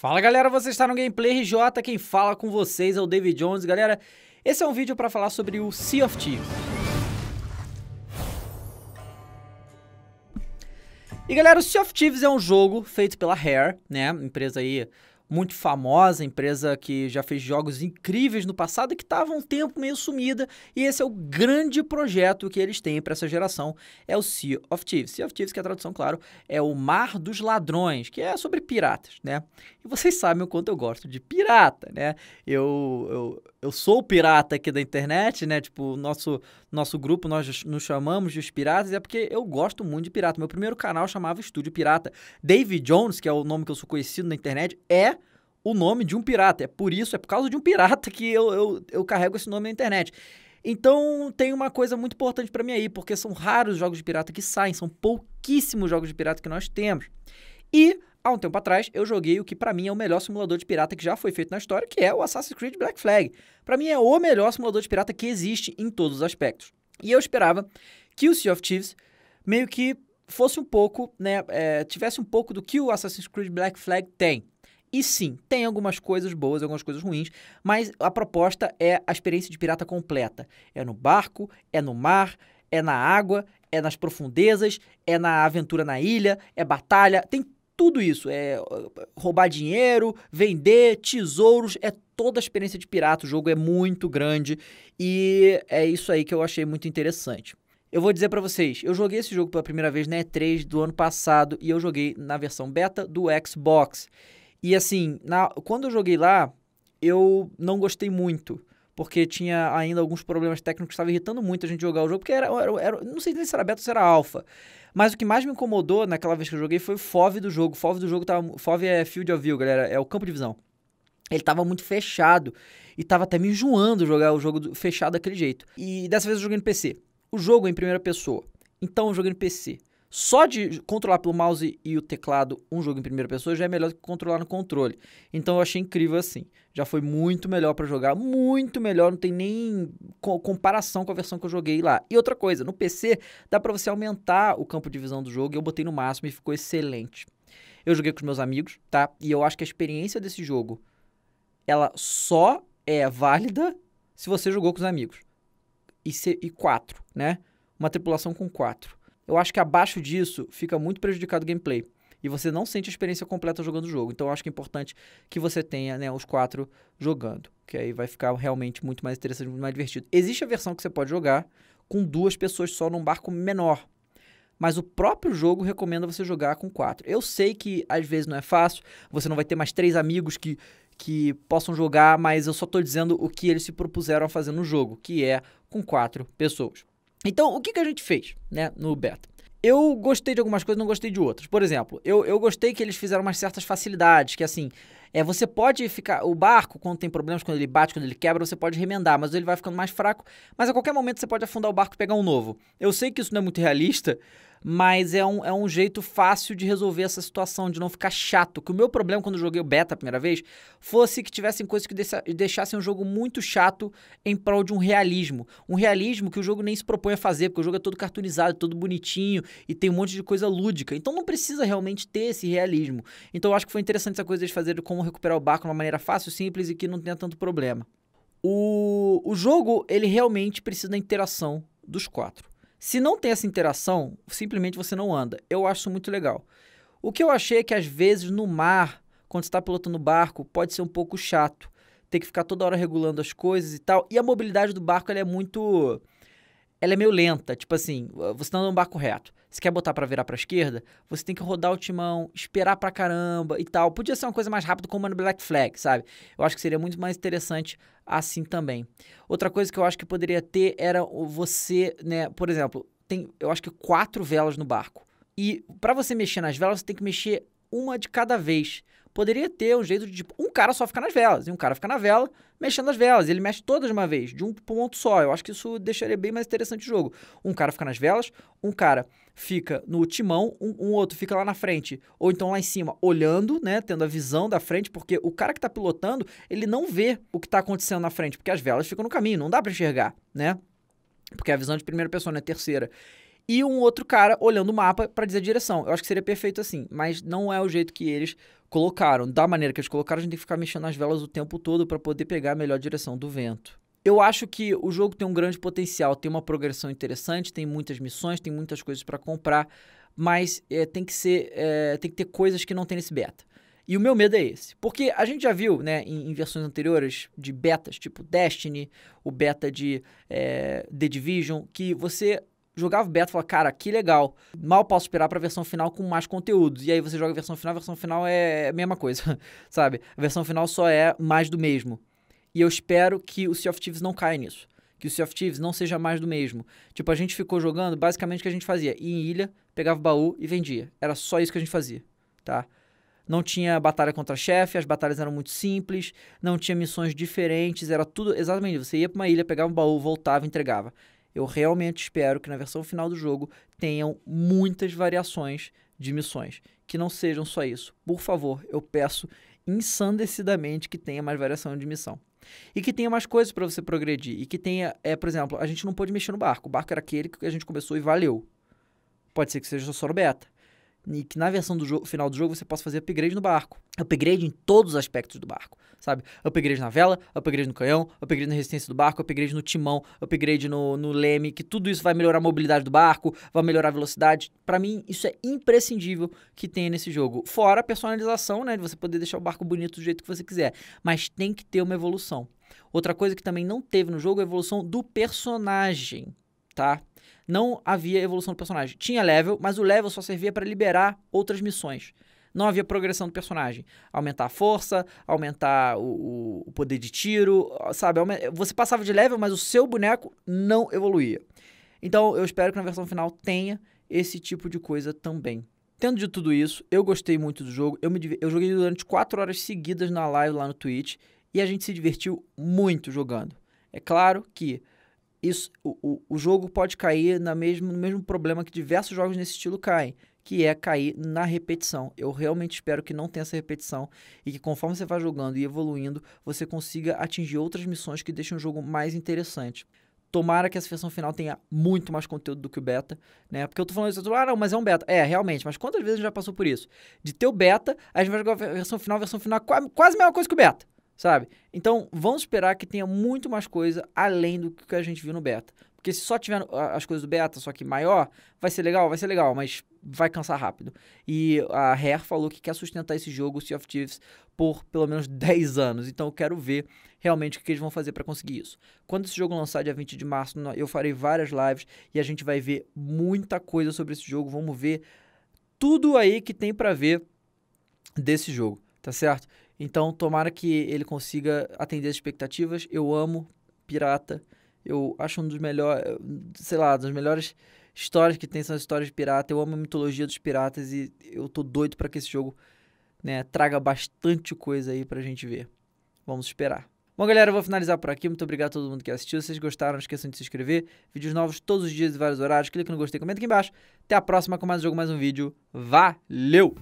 Fala galera, você está no Gameplay RJ, quem fala com vocês é o David Jones. Galera, esse é um vídeo para falar sobre o Sea of Thieves. E galera, o Sea of Thieves é um jogo feito pela Rare, né, empresa aí muito famosa, empresa que já fez jogos incríveis no passado e que estava um tempo meio sumida. E esse é o grande projeto que eles têm para essa geração, é o Sea of Thieves. Sea of Thieves, que é a tradução, claro, é o Mar dos Ladrões, que é sobre piratas, né? E vocês sabem o quanto eu gosto de pirata, né? Eu, eu eu sou o pirata aqui da internet, né? Tipo, nosso nosso grupo nós nos chamamos de os piratas, é porque eu gosto muito de pirata. Meu primeiro canal chamava Estúdio Pirata. David Jones, que é o nome que eu sou conhecido na internet, é o nome de um pirata. É por isso, é por causa de um pirata que eu, eu, eu carrego esse nome na internet. Então tem uma coisa muito importante para mim aí, porque são raros jogos de pirata que saem, são pouquíssimos jogos de pirata que nós temos. E Há um tempo atrás, eu joguei o que para mim é o melhor simulador de pirata que já foi feito na história, que é o Assassin's Creed Black Flag. Para mim é o melhor simulador de pirata que existe em todos os aspectos. E eu esperava que o Sea of Thieves meio que fosse um pouco, né, é, tivesse um pouco do que o Assassin's Creed Black Flag tem. E sim, tem algumas coisas boas, algumas coisas ruins, mas a proposta é a experiência de pirata completa. É no barco, é no mar, é na água, é nas profundezas, é na aventura na ilha, é batalha, tem tudo isso. É roubar dinheiro, vender, tesouros, é toda a experiência de pirata. O jogo é muito grande e é isso aí que eu achei muito interessante. Eu vou dizer para vocês, eu joguei esse jogo pela primeira vez na E3 do ano passado e eu joguei na versão beta do Xbox. E assim, na, quando eu joguei lá, eu não gostei muito porque tinha ainda alguns problemas técnicos que estavam irritando muito a gente jogar o jogo, porque era, era, era não sei nem se era beta ou se era alfa. Mas o que mais me incomodou naquela vez que eu joguei foi o FOV do jogo. O FOV do jogo tava, FOV é Field of View, galera, é o campo de visão. Ele tava muito fechado e tava até me enjoando jogar o jogo fechado daquele jeito. E dessa vez eu joguei no PC. O jogo é em primeira pessoa. Então eu joguei no PC. Só de controlar pelo mouse e o teclado um jogo em primeira pessoa já é melhor do que controlar no controle. Então eu achei incrível assim. Já foi muito melhor para jogar, muito melhor, não tem nem comparação com a versão que eu joguei lá. E outra coisa, no PC dá para você aumentar o campo de visão do jogo, e eu botei no máximo e ficou excelente. Eu joguei com os meus amigos, tá? E eu acho que a experiência desse jogo ela só é válida se você jogou com os amigos. E, se, e quatro, né? Uma tripulação com quatro eu acho que abaixo disso fica muito prejudicado o gameplay. E você não sente a experiência completa jogando o jogo. Então eu acho que é importante que você tenha né, os quatro jogando. Que aí vai ficar realmente muito mais interessante, muito mais divertido. Existe a versão que você pode jogar com duas pessoas só num barco menor. Mas o próprio jogo recomenda você jogar com quatro. Eu sei que às vezes não é fácil, você não vai ter mais três amigos que, que possam jogar, mas eu só estou dizendo o que eles se propuseram a fazer no jogo, que é com quatro pessoas. Então, o que, que a gente fez né, no beta? Eu gostei de algumas coisas, não gostei de outras. Por exemplo, eu, eu gostei que eles fizeram umas certas facilidades, que assim, é, você pode ficar. O barco, quando tem problemas, quando ele bate, quando ele quebra, você pode remendar, mas ele vai ficando mais fraco. Mas a qualquer momento você pode afundar o barco e pegar um novo. Eu sei que isso não é muito realista, mas é um, é um jeito fácil de resolver essa situação, de não ficar chato. Que o meu problema quando eu joguei o beta a primeira vez fosse que tivessem coisas que deixassem um jogo muito chato em prol de um realismo. Um realismo que o jogo nem se propõe a fazer, porque o jogo é todo cartunizado, todo bonitinho e tem um monte de coisa lúdica. Então não precisa realmente ter esse realismo. Então eu acho que foi interessante essa coisa de fazer como recuperar o barco de uma maneira fácil, simples e que não tenha tanto problema. O, o jogo, ele realmente precisa da interação dos quatro. Se não tem essa interação, simplesmente você não anda. Eu acho muito legal. O que eu achei é que às vezes no mar, quando você está pilotando barco, pode ser um pouco chato. Ter que ficar toda hora regulando as coisas e tal. E a mobilidade do barco é muito ela é meio lenta. Tipo assim, você tá um barco reto. Você quer botar para virar pra esquerda? Você tem que rodar o timão, esperar pra caramba e tal. Podia ser uma coisa mais rápida como no Black Flag, sabe? Eu acho que seria muito mais interessante assim também. Outra coisa que eu acho que poderia ter era você, né? Por exemplo, tem, eu acho que quatro velas no barco. E para você mexer nas velas, você tem que mexer uma de cada vez poderia ter um jeito de, tipo, um cara só ficar nas velas, e um cara ficar na vela, mexendo as velas. Ele mexe todas de uma vez, de um ponto só. Eu acho que isso deixaria bem mais interessante o jogo. Um cara fica nas velas, um cara fica no timão, um, um, outro fica lá na frente, ou então lá em cima, olhando, né, tendo a visão da frente, porque o cara que tá pilotando, ele não vê o que tá acontecendo na frente, porque as velas ficam no caminho, não dá para enxergar, né? Porque a visão de primeira pessoa, não é terceira e um outro cara olhando o mapa para dizer a direção. Eu acho que seria perfeito assim, mas não é o jeito que eles colocaram. Da maneira que eles colocaram, a gente tem que ficar mexendo nas velas o tempo todo para poder pegar a melhor direção do vento. Eu acho que o jogo tem um grande potencial, tem uma progressão interessante, tem muitas missões, tem muitas coisas para comprar, mas é, tem que ser, é, tem que ter coisas que não tem nesse beta. E o meu medo é esse. Porque a gente já viu, né, em, em versões anteriores de betas, tipo Destiny, o beta de é, The Division, que você jogava o beta e falava, cara, que legal. Mal posso esperar pra versão final com mais conteúdos. E aí você joga a versão final, a versão final é a mesma coisa, sabe? A versão final só é mais do mesmo. E eu espero que o Sea of Thieves não caia nisso. Que o Sea of Thieves não seja mais do mesmo. Tipo, a gente ficou jogando basicamente o que a gente fazia. Ia em ilha, pegava o baú e vendia. Era só isso que a gente fazia, tá? Não tinha batalha contra chefe, as batalhas eram muito simples, não tinha missões diferentes, era tudo exatamente isso. Você ia pra uma ilha, pegava um baú, voltava entregava. Eu realmente espero que na versão final do jogo tenham muitas variações de missões, que não sejam só isso. Por favor, eu peço ensandecidamente que tenha mais variação de missão. E que tenha mais coisas para você progredir. E que tenha, é, por exemplo, a gente não pôde mexer no barco. O barco era aquele que a gente começou e valeu. Pode ser que seja só no beta e que na versão do final do jogo você possa fazer upgrade no barco. Upgrade em todos os aspectos do barco, sabe? Upgrade na vela, upgrade no canhão, upgrade na resistência do barco, upgrade no timão, upgrade no, no leme, que tudo isso vai melhorar a mobilidade do barco, vai melhorar a velocidade. Para mim, isso é imprescindível que tenha nesse jogo. Fora a personalização, né? De você poder deixar o barco bonito do jeito que você quiser. Mas tem que ter uma evolução. Outra coisa que também não teve no jogo é a evolução do personagem, tá? Não havia evolução do personagem. Tinha level, mas o level só servia para liberar outras missões. Não havia progressão do personagem. Aumentar a força, aumentar o, o poder de tiro, sabe? Você passava de level, mas o seu boneco não evoluía. Então eu espero que na versão final tenha esse tipo de coisa também. Tendo de tudo isso, eu gostei muito do jogo. Eu, me, eu joguei durante 4 horas seguidas na live lá no Twitch e a gente se divertiu muito jogando. É claro que isso, o, o, o jogo pode cair na mesmo, no mesmo problema que diversos jogos nesse estilo caem, que é cair na repetição. Eu realmente espero que não tenha essa repetição e que conforme você vai jogando e evoluindo, você consiga atingir outras missões que deixem o jogo mais interessante. Tomara que essa versão final tenha muito mais conteúdo do que o beta, né? Porque eu tô falando isso, ah, não, mas é um beta. É, realmente, mas quantas vezes a gente já passou por isso? De ter o beta, a gente vai jogar a versão final, a versão final é quase a mesma coisa que o beta sabe? Então, vamos esperar que tenha muito mais coisa além do que a gente viu no beta. Porque se só tiver as coisas do beta, só que maior, vai ser legal, vai ser legal, mas vai cansar rápido. E a Rare falou que quer sustentar esse jogo, Sea of Thieves, por pelo menos 10 anos. Então eu quero ver realmente o que eles vão fazer para conseguir isso. Quando esse jogo lançar dia 20 de março, eu farei várias lives e a gente vai ver muita coisa sobre esse jogo. Vamos ver tudo aí que tem para ver desse jogo, tá certo? Então, tomara que ele consiga atender as expectativas. Eu amo pirata. Eu acho um dos melhores, sei lá, das melhores histórias que tem são as histórias de pirata. Eu amo a mitologia dos piratas e eu tô doido para que esse jogo né, traga bastante coisa aí pra gente ver. Vamos esperar. Bom, galera, eu vou finalizar por aqui. Muito obrigado a todo mundo que assistiu. Se vocês gostaram, não esqueçam de se inscrever. Vídeos novos todos os dias e vários horários. Clica no gostei, comenta aqui embaixo. Até a próxima com mais um jogo, mais um vídeo. Valeu!